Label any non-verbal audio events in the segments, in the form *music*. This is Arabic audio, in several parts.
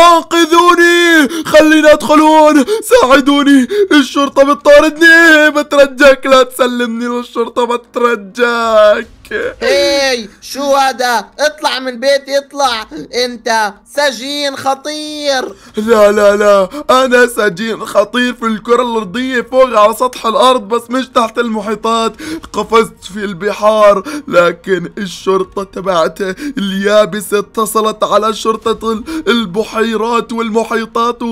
انقذوني خليني ادخل هون ساعدوني الشرطة بتطاردني بترجاك لا تسلمني للشرطة بترجاك هاي شو هذا اطلع من البيت اطلع انت سجين خطير لا لا لا انا سجين خطير في الكرة الارضية فوق على سطح الارض بس مش تحت المحيطات قفزت في البحار لكن الشرطة تبعت اليابسة اتصلت على شرطة البحيرات والمحيطات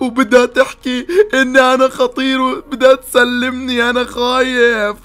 وبدها تحكي ان انا خطير وبدها تسلمني انا خايف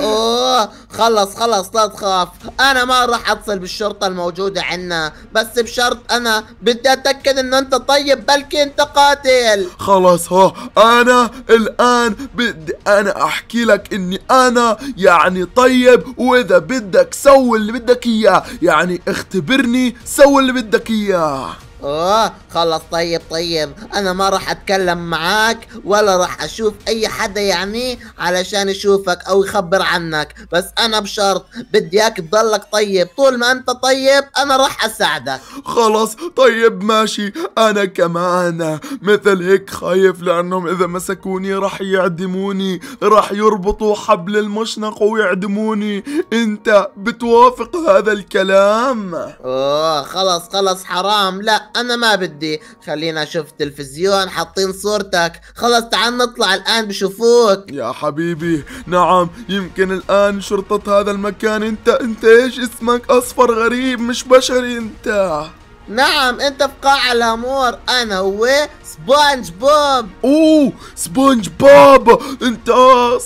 اوه خلص خلص لا تخاف انا ما راح اتصل بالشرطه الموجوده عنا بس بشرط انا بدي اتاكد انه انت طيب بلكي انت قاتل خلص ها انا الان بدي انا احكي لك اني انا يعني طيب واذا بدك سوي اللي بدك اياه يعني اختبرني سوي اللي بدك اياه اوه خلص طيب طيب انا ما راح اتكلم معاك ولا راح اشوف اي حدا يعني علشان يشوفك او يخبر عنك بس انا بشرط بدي اياك تضلك طيب طول ما انت طيب انا راح اساعدك خلص طيب ماشي انا كمان مثل هيك خايف لانهم اذا مسكوني راح يعدموني راح يربطوا حبل المشنق ويعدموني انت بتوافق هذا الكلام اوه خلص خلص حرام لا انا ما بدي خلينا اشوف تلفزيون حاطين صورتك خلص تعال نطلع الان بشوفوك يا حبيبي نعم يمكن الان شرطة هذا المكان انت انت ايش اسمك اصفر غريب مش بشري انت نعم انت في قاع الامور انا و سبونج بوب اوه سبونج بوب انت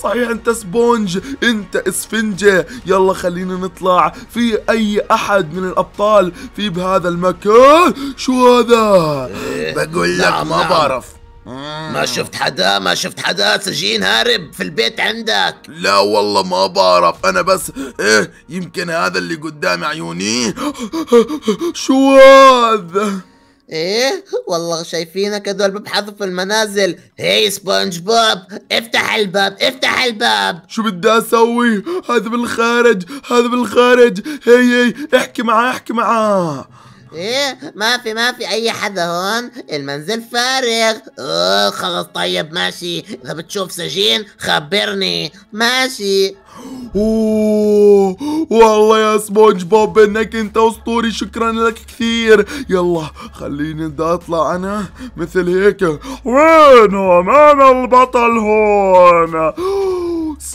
صحيح انت سبونج انت اسفنجة يلا خلينا نطلع في اي احد من الابطال في بهذا المكان شو هذا إيه، بقول لك نعم ما نعم. بعرف آه. ما شفت حدا ما شفت حدا سجين هارب في البيت عندك لا والله ما بعرف انا بس ايه يمكن هذا اللي قدام عيوني شو هذا ايه والله شايفينك هذول ببحثوا في المنازل هي سبونج بوب افتح الباب افتح الباب شو بدي اسوي هذا بالخارج هذا بالخارج هي هي احكي معاه احكي معاه ايه ما في ما في اي حدا هون المنزل فارغ اه خلص طيب ماشي اذا بتشوف سجين خبرني ماشي اوه والله يا سبونج بوب انك انت اسطوري شكرا لك كثير يلا خليني بدي اطلع انا مثل هيك وينهم انا البطل هون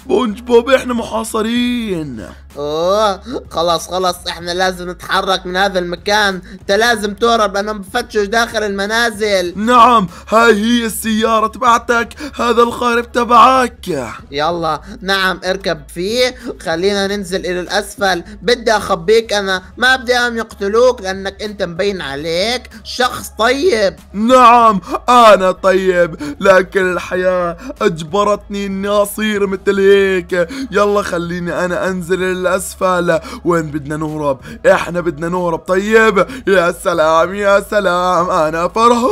سبونج بوب احنا محاصرين اوه خلاص خلاص احنا لازم نتحرك من هذا المكان انت لازم تهرب انا بفتش داخل المنازل نعم هاي هي السيارة تبعتك هذا القارب تبعك يلا نعم اركب فيه خلينا ننزل الى الاسفل بدي اخبيك انا ما بدي اهم يقتلوك لانك انت مبين عليك شخص طيب نعم انا طيب لكن الحياة اجبرتني اني اصير مثل هيك هيك يلا خليني انا انزل للاسفل وين بدنا نهرب احنا بدنا نهرب طيب يا سلام يا سلام انا فرحان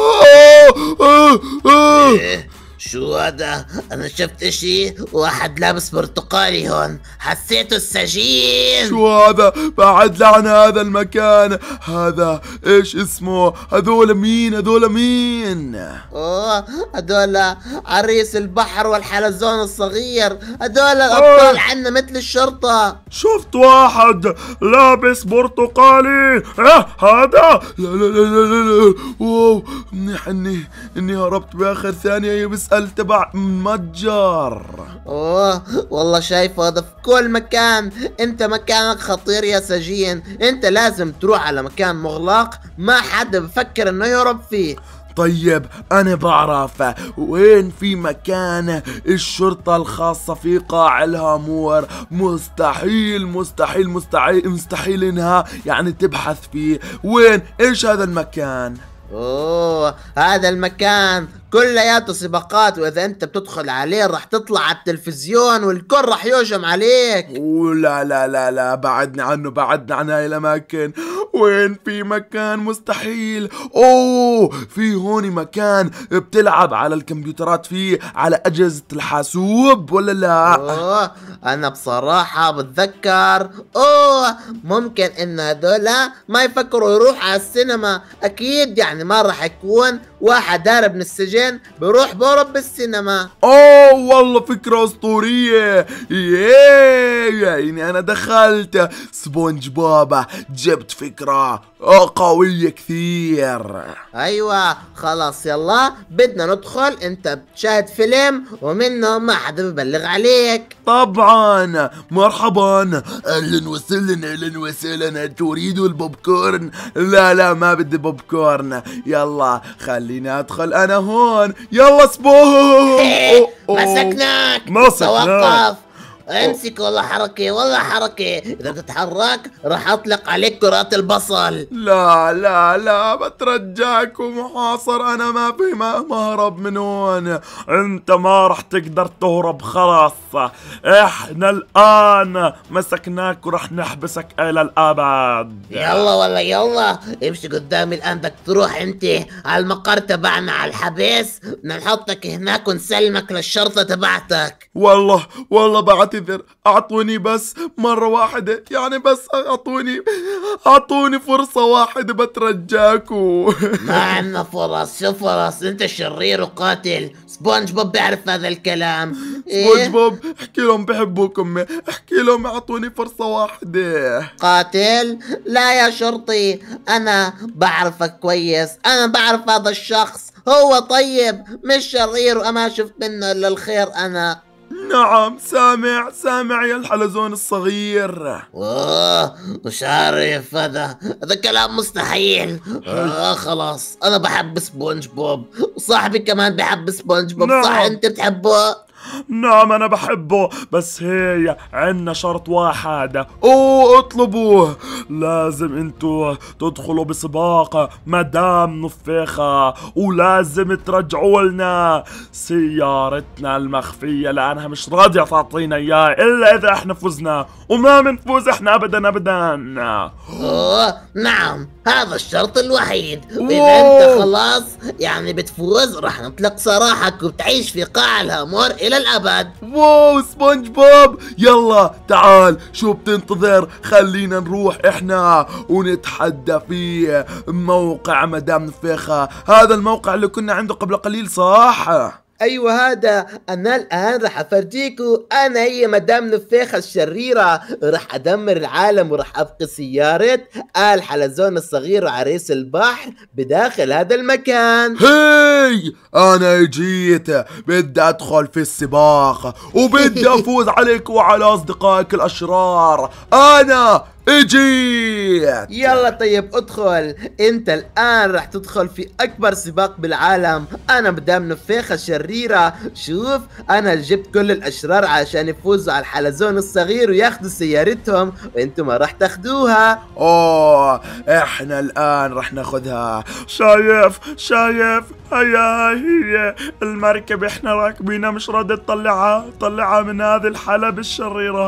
إيه. شو هذا؟ أنا شفت إشي واحد لابس برتقالي هون حسيته السجين شو هذا؟ بعد لعنه هذا المكان هذا إيش اسمه؟ هذول مين؟ هذول مين؟ أوه هذول عريس البحر والحلزون الصغير هذول الأبطال عنا مثل الشرطة شفت واحد لابس برتقالي أه هذا؟ لا لا لا لا لا, أوه منيح إني إني هربت بآخر ثانية يا بس اسال تبع متجر اوه والله شايف هذا في كل مكان انت مكانك خطير يا سجين انت لازم تروح على مكان مغلق ما حدا بفكر انه يهرب فيه طيب أنا بعرف وين في مكان الشرطة الخاصة في قاع الهامور مستحيل مستحيل مستحيل مستحيل إنها يعني تبحث فيه وين إيش هذا المكان؟ أوه هذا المكان كلياته سباقات واذا انت بتدخل عليه راح تطلع على التلفزيون والكل راح يهجم عليك ولا لا لا لا بعدنا عنه بعدنا عن هاي الاماكن وين في مكان مستحيل اوه في هون مكان بتلعب على الكمبيوترات فيه على اجهزة الحاسوب ولا لا أوه. انا بصراحة بتذكر اوه ممكن ان هدول ما يفكروا يروح على السينما اكيد يعني ما راح يكون واحد هارب من السجن بيروح بهرب بالسينما اوه والله فكرة اسطورية ياه يعني انا دخلت سبونج بابا جبت فكرة قوية كثير ايوه خلاص يلا بدنا ندخل انت بتشاهد فيلم ومنه ما حدا ببلغ عليك طبعا جوعان مرحبا اهلا وسهلا اهلا وسهلا تريد البوب كورن لا لا ما بدي بوب كورن يلا خليني ادخل انا هون يلا سبوم *laughs* مسكناك مسكناك توقف امسك والله حركه والله حركه اذا بتتحرك راح اطلق عليك كرات البصل لا لا لا بترجاك ومحاصر انا ما في ما مهرب من هون انت ما راح تقدر تهرب خلاص احنا الان مسكناك وراح نحبسك الى الابد يلا والله يلا امشي قدامي الان بدك تروح انت على المقر تبعنا على الحبس بدنا نحطك هناك ونسلمك للشرطه تبعتك والله والله بعت اعتذر اعطوني بس مرة واحدة يعني بس اعطوني اعطوني فرصة واحدة بترجاكو *laughs* ما عندنا فرص شو فرص انت شرير وقاتل سبونج بوب بيعرف هذا الكلام إيه؟ سبونج بوب احكي لهم بحبوك امي احكي لهم اعطوني فرصة واحدة قاتل لا يا شرطي انا بعرفك كويس انا بعرف هذا الشخص هو طيب مش شرير وما شفت منه الا الخير انا نعم سامع سامع يا الحلزون الصغير اوه مش عارف هذا هذا كلام مستحيل آه خلاص انا بحب سبونج بوب وصاحبي كمان بحب سبونج بوب نعم. صح انت بتحبه نعم انا بحبه بس هي عنا شرط واحد اوه اطلبوه لازم انتو تدخلوا بسباق مدام نفخة ولازم ترجعوا لنا سيارتنا المخفية لانها مش راضية تعطينا اياه الا اذا احنا فزنا وما بنفوز احنا ابدا ابدا نعم هذا الشرط الوحيد واذا انت خلاص يعني بتفوز راح نطلق سراحك وبتعيش في قاع الهامور الى الأبد واو سبونج بوب يلا تعال شو بتنتظر خلينا نروح إحنا ونتحدى في موقع مدام نفيخة هذا الموقع اللي كنا عنده قبل قليل صح؟ ايوه هذا انا الان راح افرجيكو انا هي مدام نفيخة الشريرة راح ادمر العالم وراح ابقي سيارة الحلزون الصغير وعريس البحر بداخل هذا المكان هي انا جيت بدي ادخل في السباق وبدي *laughs* افوز عليك وعلى اصدقائك الاشرار انا اجي يلا طيب ادخل انت الان رح تدخل في اكبر سباق بالعالم انا مدام نفيخه شريرة شوف انا جبت كل الاشرار عشان يفوزوا على الحلزون الصغير وياخذوا سيارتهم وانتم ما رح تاخدوها اوه احنا الان رح ناخذها شايف شايف هيا هي المركبة احنا راكبينها مش راضي تطلعها طلعها من هذه الحلبة الشريرة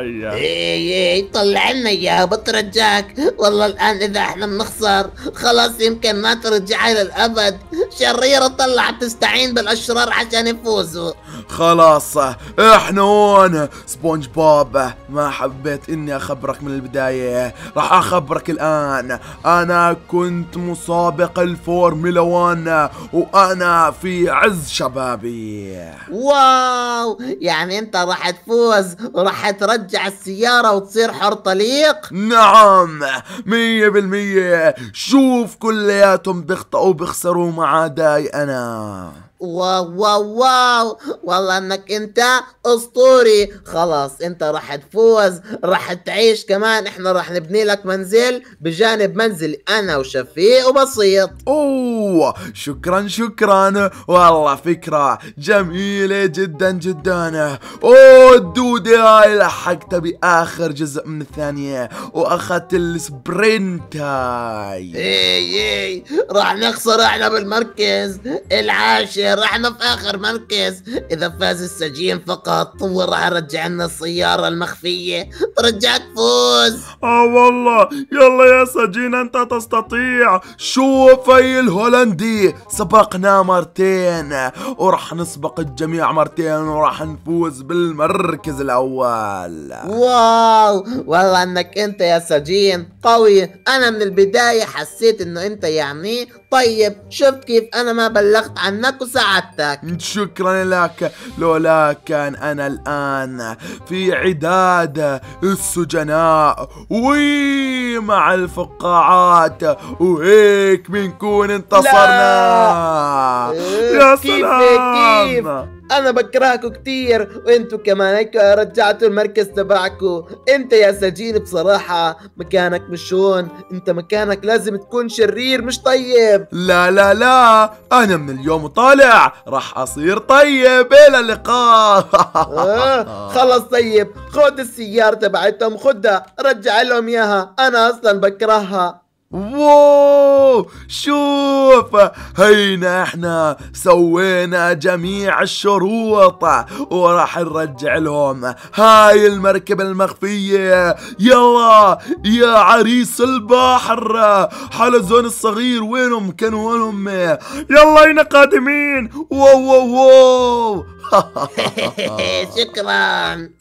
هاي ايه ايه طلع لنا علي بترجاك والله الآن إذا إحنا بنخسر خلاص يمكن ما ترجعي للأبد شريرة طلعت تستعين بالأشرار عشان يفوزوا خلاص احنا هون سبونج بوب ما حبيت اني اخبرك من البداية راح اخبرك الان انا كنت مسابق الفورمولا 1 وانا في عز شبابي واو يعني انت راح تفوز وراح ترجع السيارة وتصير حر طليق نعم مية بالمية شوف كلياتهم بيخطئوا بيخسروا ما عداي انا واو واو واو والله انك انت اسطوري خلاص انت راح تفوز راح تعيش كمان احنا راح نبني لك منزل بجانب منزل انا وشفيق وبسيط اوه شكرا شكرا والله فكرة جميلة جدا جدا اوه الدودة هاي لحقتها باخر جزء من الثانية واخذت السبرنت هاي اي اي راح نخسر احنا بالمركز العاشر السجين رحنا في آخر مركز إذا فاز السجين فقط وراح رجع لنا السيارة المخفية ترجعك فوز آه والله يلا يا سجين أنت تستطيع شوف أي الهولندي سبقنا مرتين وراح نسبق الجميع مرتين وراح نفوز بالمركز الأول واو والله أنك أنت يا سجين قوي أنا من البداية حسيت أنه أنت يعني طيب شفت كيف أنا ما بلغت عنك مساعدتك شكرا لك لولا كان أنا الآن في عداد السجناء مع الفقاعات وهيك بنكون انتصرنا لا. يا سلام كيف انا بكرهكم كتير وانتوا كمان هيك رجعتوا المركز تبعكم انت يا سجين بصراحة مكانك مش هون انت مكانك لازم تكون شرير مش طيب لا لا لا انا من اليوم وطالع راح اصير طيب الى اللقاء آه خلص طيب خد السيارة تبعتهم خدها رجع لهم اياها انا اصلا بكرهها واو شوف هينا احنا سوينا جميع الشروط وراح نرجع لهم هاي المركبة المخفية يلا يا عريس البحر حلزون الصغير وينهم كانوا وينهم يلا هنا قادمين واو واو واو *laughs* *laughs* شكرا